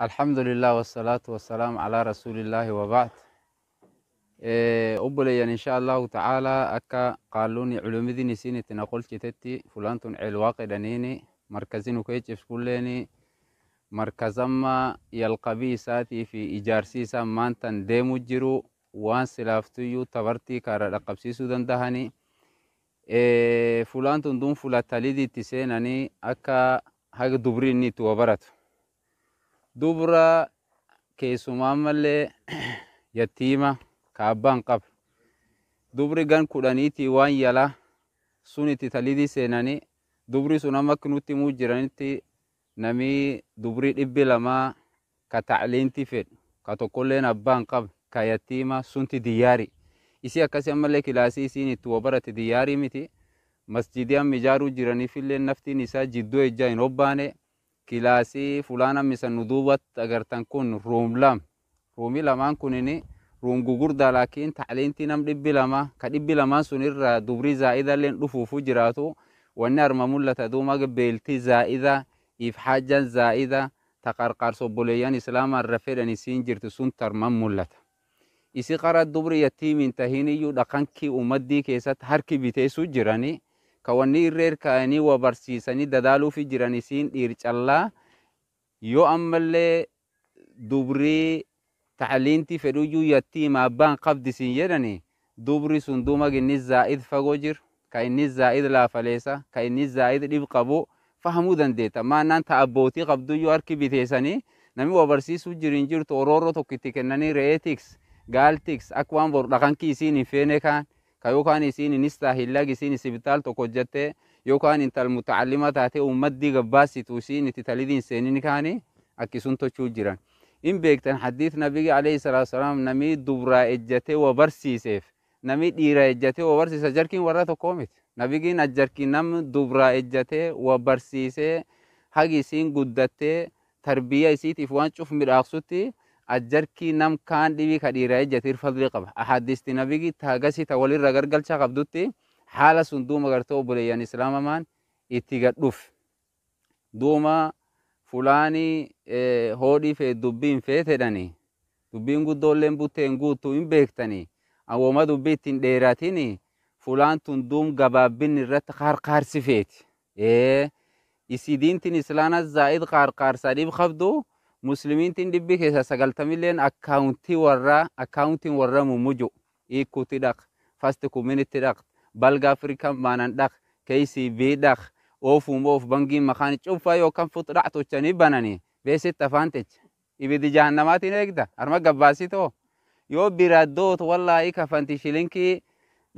الحمد لله والصلاة والسلام على رسول الله وبعد أبلي إن شاء الله تعالى أكا قالوني علومي ديني سيني تنقل كتتي فلانتون علواقي دانيني مركزين وكيتش في كليني مركز ما يلقبي ساتي في إجارسي سام مانتن ديمو جيرو وان سلافتو يو تبرتي كارا لقبسي سودان دهاني إيه فلانتون دون فلاتالي تسيناني أكا هاك دبرين نيتو وبرتو dubra keessumaan mallee yattiima ka abbaan qaba dubri gan kudhaniiti waan yala sun itti talidi seenani dubri sun amma nutti muu jiranitti nami dubri dhibbi lamaa ka tacliinti fedhu ka tokkolleen abbaan qaba ka yattiima sunti diyaari isi akkasi ammallee kilaasii isiin itti wabarate diyaari miti masjidii amma ijaaruu jiraniifillee naftiin isaa jiddoo ijaa hin hobbaane كلاسي فلانا مثلا ندوبت أجرتن كون روم لام رومي لمان كونني روم غور دا لكن تعلين تنام دبي لما كدبي لما سنير دبري زائدة لين لفوف جراتو ونار مملة دوما قبلتي زائدة إف حاجة زائدة تقرقر سبوليان إسلام الرفير أن يسين جرتو سنتر مملة إسي قرار دبري يتيم انتهيني يو لقنكي أمدي كيسات هركي بيتي سجراني kan wanni irreer kaanii wa barsiisanii dadaaluufi jiran isiin dhiir callaa yoo ammallee dubrii tacliintii fedhuu juyyattii maabbaan qabdi isin jedhani dubri sun duuma inni zaa'id fagoo jir ka inni zaa'id laafaleessa ka inni zaa'id dhib qabu fahamuu dandeetta maannaan ta abbootii qabduyyuu harki biteessanii namni wa barsiisuu jirin jirtu orooroo tokko itti kennanii re'eetiks gaaltiks akka waan boru dhaqankii isiin hin feene kaan ka yookaan isin inis taahillaa isin isbitaal tokko jettee yookaan intal mutacallima taate ummaddii gabbaasitu isin itti talidiin seenin kaani akkisun tochuu jiran. In beektan haddiis nabiyyi alayhi salaatu salaam namii dubraa ejjatee wa barsiiseef namii dhiira ejjatee wa barsiisa jarkiin warra tokkoo miti. Nabiyyiin ajjarkiin nam dubraa ejjatee wa barsiisee hagi isin guddattee tarbiyyaa isiitiif waan cuf midhaaqsutti ajjarkii nam kaan dhibii ka dhiiraa ejjatir fadli qaba ahadisti nabigi taagasi ta walirra gargalcha qabdutti haala sun duuma gartee obboleeyyan islaamamaan itti gadhuuf duuma fulaani hoodhii feet dubbiin feet dubbiin guddoolleen butteen guuttuu hin beektanii awwooma dubbii ittiin dheeratini fulaan tun duum gabaabbin irratti qarqaarsi feeti isidiintin islaanas zaa'id qarqaarsa dhiib qabdu. muslimiintiin dhibbi keessa sagaltamilleen akkaawuntii warraa akkaawuntiin warraa mummuju hiikuutti dhaq fasti kuuminitti dhaq balga afrikan maanan dhaq KCB dhaq oofuum oof bangiin maqaan cunfaa yookaan fuudhactochanii bananii beesitti afaan techa ibidi jahannamaatiin eegda harma gabbaasitoo yoo bira doot wallaa'ii kafanti shilinkii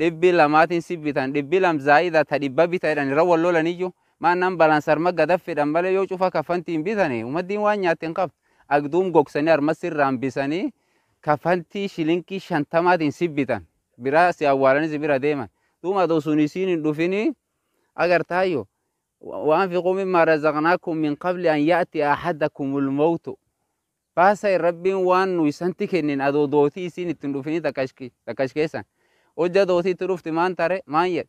dhibbi lamaatiin si bitan dhibbi lamzaa'ida ta dhibba bita jedhan irra wallolaniyyuu ما نام بالانسر ما قدر في دمبلة يو شوفا كفن تيم بيساني وما دين وان ياتين قب أقدوم قوكساني أرمسير رام بيساني كفن تي شلنكي شنطما دين سيب بيتان برا سيأواراني زبرا ديما دوما دو سونيسين دوفيني أغر تايو وان في قوم ما رزقناكم من قبل أن يأتي أحدكم الموت باسا ربي وان نويسانتي كنين أدو دوتي سيني تندوفيني تكاشكي تكاشكيسان وجا دوتي تروفتي مان تاري مان يد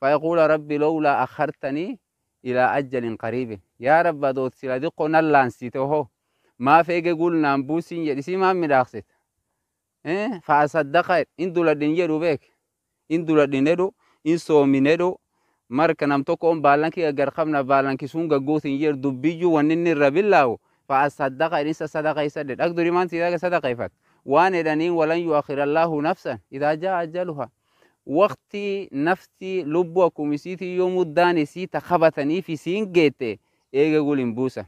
فيقول ربي لولا أخرتني إلى أجل قريب يا رب دوت سلا دي قونا لانسيته ما فيك قول نامبوسين يدسي ما مداخسيت إيه فأصدقائر إن دولا دين يرو بيك إن دولا دين يرو إن سومي يرو marka namtokoon baalanki garqabna baalanki sun gaggootin yer dubbiyyu waninni rabillaawo faasadaqa idinsa sadaqaysadhe dhagdurimaanti idaaga sadaqayfat waan edhaniin walan yuakhir allaahu nafsan idaa jaa ajaluhaa وقتی نفتی لبو کمیسیتی یوم دانسی تخبتنی في سینگیته ایگه گولین بوسه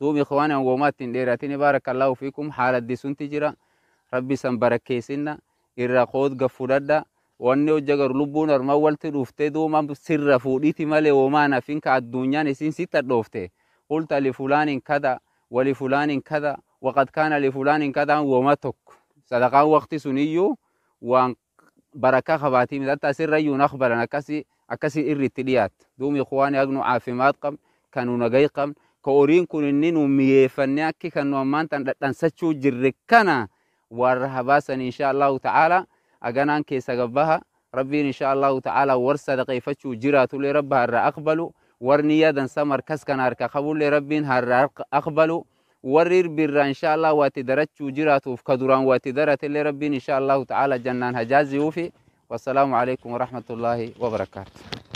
دوم إخواني وقومات ديراتين بارك الله فيكم حالة دي سنتجرا ربي سنبركيسنا إرا خود قفردا واني وجغر لبون ارمول تروفته دوما سر فوديتي مالي ومانا فينك الدنيا نسين ستة دوفته قلت لفلان كذا ولفلان كذا وقد كان لفلان كذا ومتك صدقان وقت سنيو وان بركة خواتيم ذات تأثير رأي نخبل أنا كسي أكسي إري تليات دوم إخواني أجنو عافيمات قم كانوا نجاي قم كورين كونين وميفني أكي كانوا مان تنسجو جركنا ورهباسن إن شاء الله تعالى أجنان كيس جبها ربي إن شاء الله تعالى ورسى دقيفتشو جراتو لربها الرأقبلو ورنيا دن سمر كسكن أركا قبول لربين هر أقبلو warri irbirraa inshaallah waati darachuu jiraatuuf ka duraan waati daratellee rabbiin inshaallahu ta'ala jannaan hajaaziyuufi wassalaamu alaikum warahmatullaahi wabarakaatu